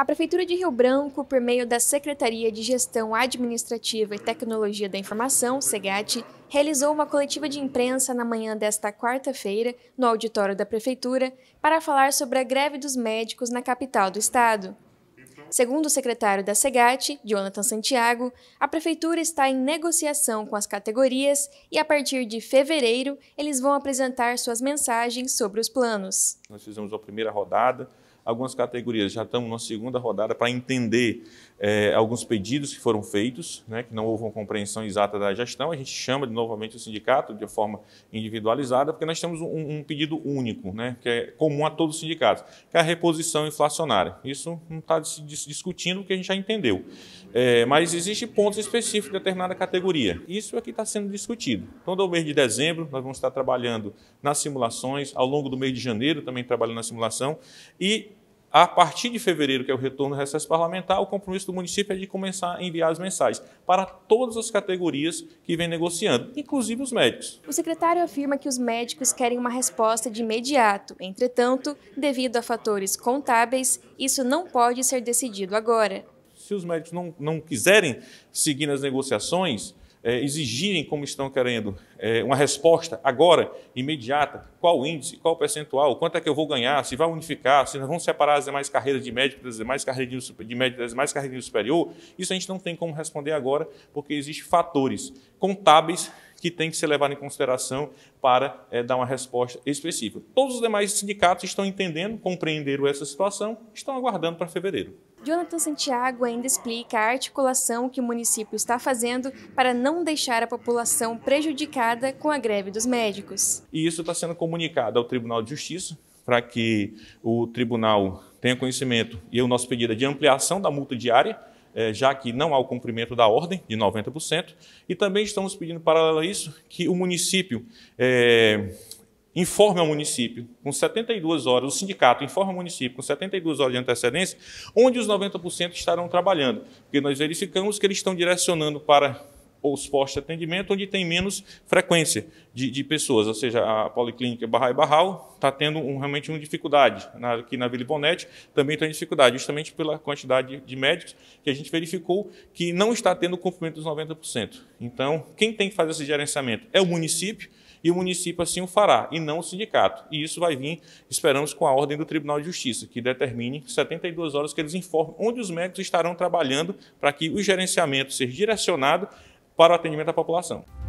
A Prefeitura de Rio Branco, por meio da Secretaria de Gestão Administrativa e Tecnologia da Informação, SEGAT, realizou uma coletiva de imprensa na manhã desta quarta-feira, no auditório da Prefeitura, para falar sobre a greve dos médicos na capital do estado. Segundo o secretário da SEGAT, Jonathan Santiago, a prefeitura está em negociação com as categorias e, a partir de fevereiro, eles vão apresentar suas mensagens sobre os planos. Nós fizemos a primeira rodada, algumas categorias já estamos na segunda rodada para entender é, alguns pedidos que foram feitos, né, que não houve uma compreensão exata da gestão. A gente chama de, novamente o sindicato de forma individualizada, porque nós temos um, um pedido único, né, que é comum a todos os sindicatos, que é a reposição inflacionária. Isso não está discutindo o que a gente já entendeu. É, mas existem pontos específicos de determinada categoria. Isso é que está sendo discutido. Todo então, o mês de dezembro, nós vamos estar trabalhando nas simulações, ao longo do mês de janeiro também trabalhando na simulação, e a partir de fevereiro, que é o retorno do recesso parlamentar, o compromisso do município é de começar a enviar as mensagens para todas as categorias que vem negociando, inclusive os médicos. O secretário afirma que os médicos querem uma resposta de imediato. Entretanto, devido a fatores contábeis, isso não pode ser decidido agora. Se os médicos não, não quiserem seguir nas negociações, é, exigirem, como estão querendo, é, uma resposta agora, imediata, qual o índice, qual percentual, quanto é que eu vou ganhar, se vai unificar, se nós vamos separar as demais carreiras de médico das demais carreiras de, de médico das demais carreiras de superior, isso a gente não tem como responder agora, porque existem fatores contábeis que tem que ser levado em consideração para é, dar uma resposta específica. Todos os demais sindicatos estão entendendo, compreenderam essa situação, estão aguardando para fevereiro. Jonathan Santiago ainda explica a articulação que o município está fazendo para não deixar a população prejudicada com a greve dos médicos. E isso está sendo comunicado ao Tribunal de Justiça para que o tribunal tenha conhecimento e o nosso pedido é de ampliação da multa diária é, já que não há o cumprimento da ordem de 90%, e também estamos pedindo, paralelo a isso, que o município é, informe ao município com 72 horas, o sindicato informe ao município com 72 horas de antecedência, onde os 90% estarão trabalhando, porque nós verificamos que eles estão direcionando para ou os postos de atendimento, onde tem menos frequência de, de pessoas, ou seja, a Policlínica Barra e Barral está tendo um, realmente uma dificuldade. Na, aqui na Vila Bonete também tem dificuldade, justamente pela quantidade de, de, médicos que a gente verificou que não está tendo o cumprimento dos 90%. Então, quem tem que fazer esse gerenciamento é o município, e o município assim o fará, e não o sindicato. E isso vai vir, esperamos, com a ordem do Tribunal de Justiça, que determine 72 horas que eles informem onde os médicos estarão trabalhando para que o gerenciamento seja direcionado para o atendimento à população.